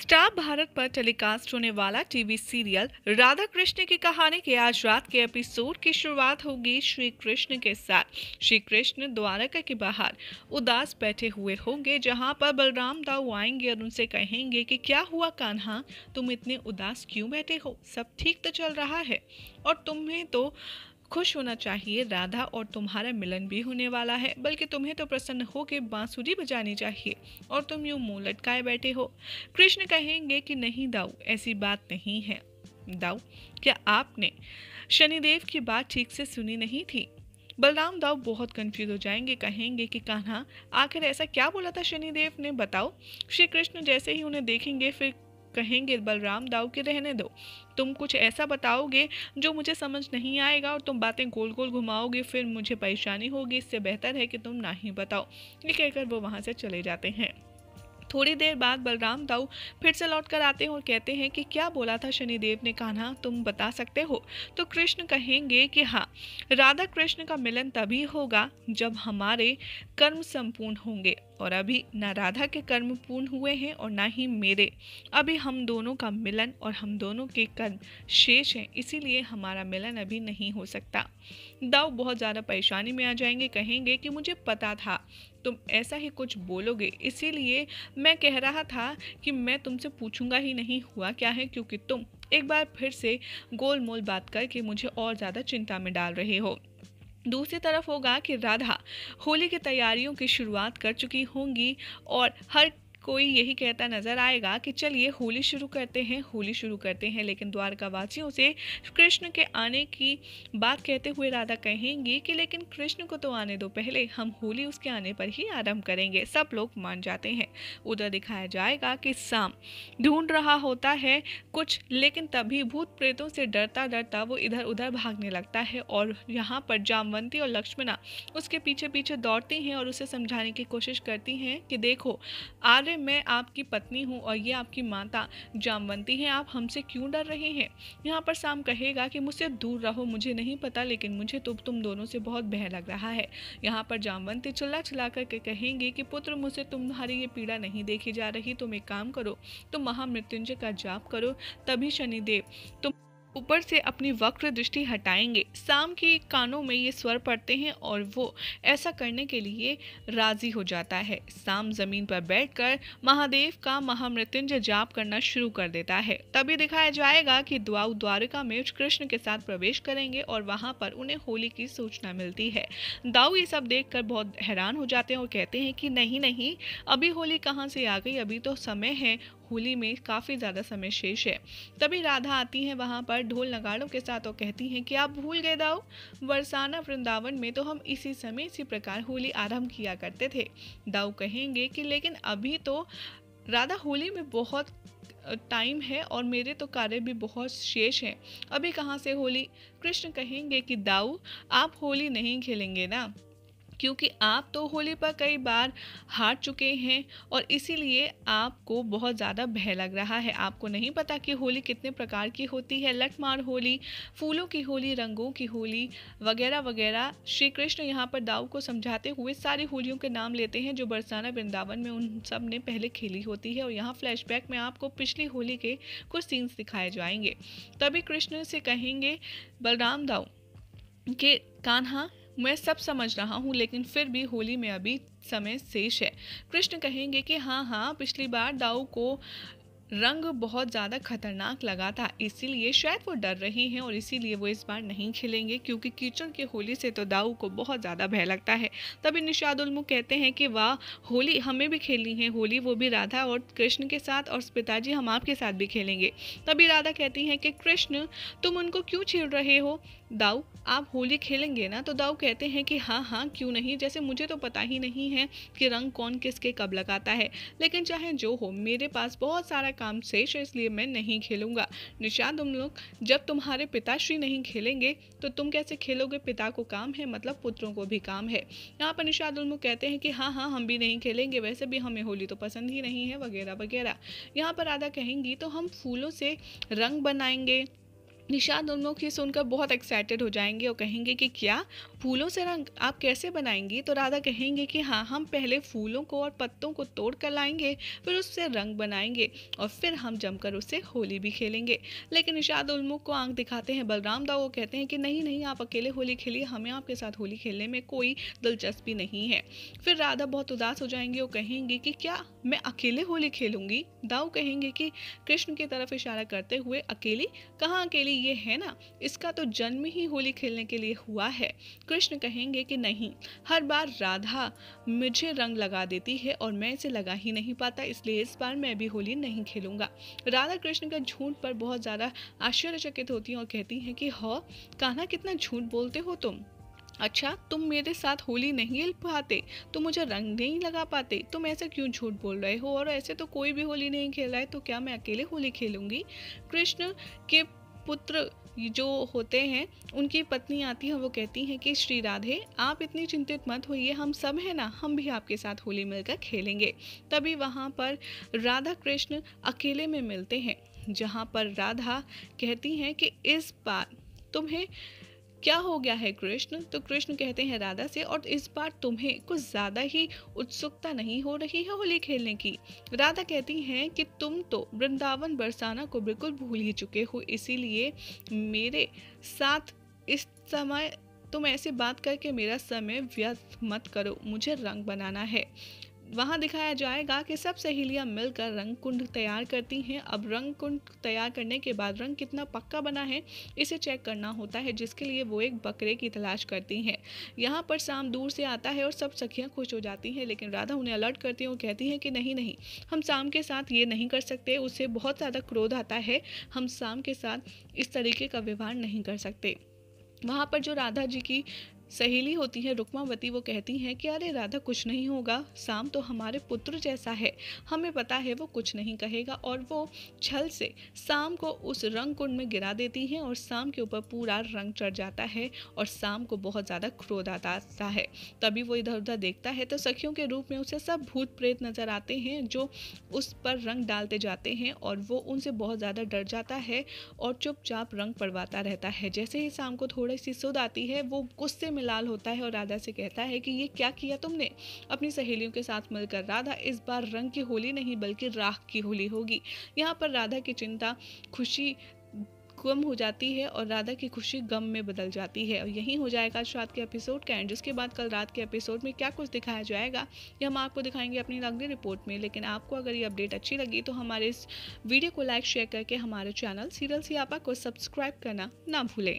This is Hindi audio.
स्टार भारत पर टेलीकास्ट होने वाला टीवी सीरियल राधा कृष्ण की कहानी के आज रात के एपिसोड की शुरुआत होगी श्री कृष्ण के साथ श्री कृष्ण द्वारका के बाहर उदास बैठे हुए होंगे जहां पर बलराम दाऊ आएंगे और उनसे कहेंगे कि क्या हुआ कान्हा तुम इतने उदास क्यों बैठे हो सब ठीक तो चल रहा है और तुम्हें तो खुश होना चाहिए राधा और तुम्हारा मिलन भी होने वाला है बल्कि तुम्हें तो प्रसन्न होकर बांसुरी बजानी चाहिए और तुम यूं मुंह लटकाए बैठे हो कृष्ण कहेंगे कि नहीं दाऊ ऐसी बात नहीं है दाऊ क्या आपने शनिदेव की बात ठीक से सुनी नहीं थी बलराम दाऊ बहुत कंफ्यूज हो जाएंगे कहेंगे कि कान्हा आखिर ऐसा क्या बोला था शनिदेव ने बताओ श्री कृष्ण जैसे ही उन्हें देखेंगे फिर कहेंगे बलराम दाऊ के रहने दो तुम कुछ ऐसा बताओगे जो मुझे समझ नहीं आएगा और तुम बातें गोल गोल घुमाओगे फिर मुझे परेशानी होगी इससे बेहतर है कि तुम ना ही बताओ ये कहकर वो वहाँ से चले जाते हैं थोड़ी देर बाद बलराम दाऊ फिर से लौट कर आते हैं और कहते हैं कि क्या बोला था शनिदेव ने कान्हा तुम बता सकते हो तो कृष्ण कहेंगे कि हाँ राधा कृष्ण का मिलन तभी होगा जब हमारे कर्म संपूर्ण होंगे और अभी ना राधा के कर्म पूर्ण हुए हैं और ना ही मेरे अभी हम दोनों का मिलन और हम दोनों के कर्म शेष हैं इसीलिए हमारा मिलन अभी नहीं हो सकता दाऊ बहुत ज़्यादा परेशानी में आ जाएंगे कहेंगे कि मुझे पता था तुम ऐसा ही कुछ बोलोगे इसीलिए मैं कह रहा था कि मैं तुमसे पूछूंगा ही नहीं हुआ क्या है क्योंकि तुम एक बार फिर से गोल मोल बात करके मुझे और ज़्यादा चिंता में डाल रहे हो दूसरी तरफ होगा कि राधा होली की तैयारियों की शुरुआत कर चुकी होंगी और हर कोई यही कहता नजर आएगा कि चलिए होली शुरू करते हैं होली शुरू करते हैं लेकिन द्वारकावासियों से कृष्ण के आने की बात कहते हुए राधा कहेंगी कि लेकिन कृष्ण को तो आने दो पहले हम होली उसके आने पर ही आरंभ करेंगे सब लोग मान जाते हैं उधर दिखाया जाएगा कि शाम ढूंढ रहा होता है कुछ लेकिन तभी भूत प्रेतों से डरता डरता वो इधर उधर भागने लगता है और यहाँ पर जामवंती और लक्ष्मणा उसके पीछे पीछे दौड़ती हैं और उसे समझाने की कोशिश करती हैं कि देखो आर्य अरे मैं आपकी पत्नी हूँ और ये आपकी माता जामवंती है आप हमसे क्यों डर रहे हैं यहाँ पर साम कहेगा कि मुझसे दूर रहो मुझे नहीं पता लेकिन मुझे तो तुम दोनों से बहुत भय लग रहा है यहाँ पर जामवंती चिल्ला चिल्ला करके कहेंगे कि पुत्र मुझसे तुम्हारी ये पीड़ा नहीं देखी जा रही तुम एक काम करो तुम महामृत्युंजय का जाप करो तभी शनिदेव तुम ऊपर से अपनी वक्र दृष्टि हटाएंगे शाम के कानों में ये स्वर पड़ते हैं और वो ऐसा करने के लिए राजी हो जाता है शाम जमीन पर बैठकर महादेव का महामृत्युंजय जाप करना शुरू कर देता है तभी दिखाया जाएगा कि द्वाऊ द्वारिका में कृष्ण के साथ प्रवेश करेंगे और वहां पर उन्हें होली की सूचना मिलती है दाऊ ये सब देख कर बहुत हैरान हो जाते हैं और कहते हैं कि नहीं नहीं अभी होली कहाँ से आ गई अभी तो समय है होली में काफ़ी ज़्यादा समय शेष है तभी राधा आती है वहाँ पर ढोल नगाड़ों के साथ और कहती हैं कि आप भूल गए दाऊ वरसाना वृंदावन में तो हम इसी समय इसी प्रकार होली आरंभ किया करते थे दाऊ कहेंगे कि लेकिन अभी तो राधा होली में बहुत टाइम है और मेरे तो कार्य भी बहुत शेष हैं अभी कहाँ से होली कृष्ण कहेंगे कि दाऊ आप होली नहीं खेलेंगे ना क्योंकि आप तो होली पर कई बार हार चुके हैं और इसीलिए आपको बहुत ज़्यादा भय लग रहा है आपको नहीं पता कि होली कितने प्रकार की होती है लठमार होली फूलों की होली रंगों की होली वगैरह वगैरह श्री कृष्ण यहाँ पर दाऊ को समझाते हुए सारी होलियों के नाम लेते हैं जो बरसाना वृंदावन में उन सब ने पहले खेली होती है और यहाँ फ्लैशबैक में आपको पिछली होली के कुछ सीन्स दिखाए जाएंगे तभी कृष्ण से कहेंगे बलराम दाऊ के कान्हा मैं सब समझ रहा हूँ लेकिन फिर भी होली में अभी समय शेष है कृष्ण कहेंगे कि हाँ हाँ पिछली बार दाऊ को रंग बहुत ज़्यादा खतरनाक लगा था इसीलिए शायद वो डर रही हैं और इसीलिए वो इस बार नहीं खेलेंगे क्योंकि कीचड़ के होली से तो दाऊ को बहुत ज़्यादा भय लगता है तभी निषादुलमु कहते हैं कि वाह होली हमें भी खेलनी है होली वो भी राधा और कृष्ण के साथ और पिताजी हम आपके साथ भी खेलेंगे तभी राधा कहती हैं कि कृष्ण तुम उनको क्यों छेड़ रहे हो दाऊ आप होली खेलेंगे ना तो दाऊ कहते हैं कि हाँ हाँ क्यों नहीं जैसे मुझे तो पता ही नहीं है कि रंग कौन किसके कब लगाता है लेकिन चाहे जो हो मेरे पास बहुत सारा काम शेष है इसलिए मैं नहीं खेलूंगा निशा तुम लोग जब तुम्हारे पिताश्री नहीं खेलेंगे तो तुम कैसे खेलोगे पिता को काम है मतलब पुत्रों को भी काम है यहाँ पर निशाद उलमुख कहते हैं कि हाँ हाँ हम भी नहीं खेलेंगे वैसे भी हमें होली तो पसंद ही नहीं है वगैरह वगैरह यहाँ पर राधा कहेंगी तो हम फूलों से रंग बनाएंगे निशाद उन लोग ये सुनकर बहुत एक्साइटेड हो जाएंगे और कहेंगे कि क्या फूलों से रंग आप कैसे बनाएंगी तो राधा कहेंगे कि हाँ हम पहले फूलों को और पत्तों को तोड़ कर लाएंगे फिर उससे रंग बनाएंगे और फिर हम जमकर उससे होली भी खेलेंगे लेकिन निशाद उलमुख को आंख दिखाते हैं बलराम दाऊ कहते हैं कि नहीं नहीं आप अकेले होली खेलिए हमें आपके साथ होली खेलने में कोई दिलचस्पी नहीं है फिर राधा बहुत उदास हो जाएंगी और कहेंगे कि क्या मैं अकेले होली खेलूंगी दाऊ कहेंगे कि कृष्ण की तरफ इशारा करते हुए अकेली कहाँ अकेली ये है ना इसका तो जन्म ही होली खेलने के लिए हुआ है कृष्ण कहेंगे कि नहीं हर बार राधा मुझे रंग लगा देती है और मैं इसे लगा ही नहीं पाता इसलिए इस बार मैं भी होली नहीं खेलूंगा राधा कृष्ण का झूठ पर बहुत ज़्यादा आश्चर्यचकित होती हैं और कहती हैं कि हो कान्हा कितना झूठ बोलते हो तुम अच्छा तुम मेरे साथ होली नहीं खेल पाते तो मुझे रंग नहीं लगा पाते तुम ऐसे क्यों झूठ बोल रहे हो और ऐसे तो कोई भी होली नहीं खेल रहा है तो क्या मैं अकेले होली खेलूंगी कृष्ण के पुत्र जो होते हैं उनकी पत्नी आती है वो कहती हैं कि श्री राधे आप इतनी चिंतित मत होइए हम सब हैं ना हम भी आपके साथ होली मिलकर खेलेंगे तभी वहाँ पर राधा कृष्ण अकेले में मिलते हैं जहाँ पर राधा कहती हैं कि इस बार तुम्हें क्या हो गया है कृष्ण तो कृष्ण कहते हैं राधा से और इस बार तुम्हें कुछ ज़्यादा ही उत्सुकता नहीं हो रही है होली खेलने की राधा कहती हैं कि तुम तो वृंदावन बरसाना को बिल्कुल भूल ही चुके हो इसीलिए मेरे साथ इस समय तुम ऐसे बात करके मेरा समय व्यर्थ मत करो मुझे रंग बनाना है वहाँ दिखाया जाएगा कि सब सहेलियाँ मिलकर रंग कुंड तैयार करती हैं अब रंग कुंड तैयार करने के बाद रंग कितना पक्का बना है इसे चेक करना होता है जिसके लिए वो एक बकरे की तलाश करती हैं यहाँ पर शाम दूर से आता है और सब सखियाँ खुश हो जाती हैं लेकिन राधा उन्हें अलर्ट करती हैं और कहती हैं कि नहीं नहीं हम शाम के साथ ये नहीं कर सकते उससे बहुत ज़्यादा क्रोध आता है हम शाम के साथ इस तरीके का व्यवहार नहीं कर सकते वहाँ पर जो राधा जी की सहेली होती है रुकमावती वो कहती हैं कि अरे राधा कुछ नहीं होगा शाम तो हमारे पुत्र जैसा है हमें पता है वो कुछ नहीं कहेगा और वो छल से शाम को उस रंग कुंड में गिरा देती हैं और शाम के ऊपर पूरा रंग चढ़ जाता है और शाम को बहुत ज़्यादा क्रोध आता है तभी वो इधर उधर देखता है तो सखियों के रूप में उसे सब भूत प्रेत नज़र आते हैं जो उस पर रंग डालते जाते हैं और वो उनसे बहुत ज़्यादा डर जाता है और चुपचाप रंग पड़वाता रहता है जैसे ही शाम को थोड़ी सी सुध आती है वो गुस्से में लाल होता है और राधा से कहता है कि ये क्या किया तुमने अपनी सहेलियों के साथ मिलकर राधा इस बार रंग की होली नहीं बल्कि राख की होली होगी यहाँ पर राधा की चिंता खुशी गम हो जाती है और राधा की खुशी गम में बदल जाती है और यही हो जाएगा आज रात के एपिसोड का एंड जिसके बाद कल रात के एपिसोड में क्या कुछ दिखाया जाएगा ये हम आपको दिखाएंगे अपनी अगली रिपोर्ट में लेकिन आपको अगर ये अपडेट अच्छी लगी तो हमारे इस वीडियो को लाइक शेयर करके हमारे चैनल सीरियल सियापा को सब्सक्राइब करना ना भूलें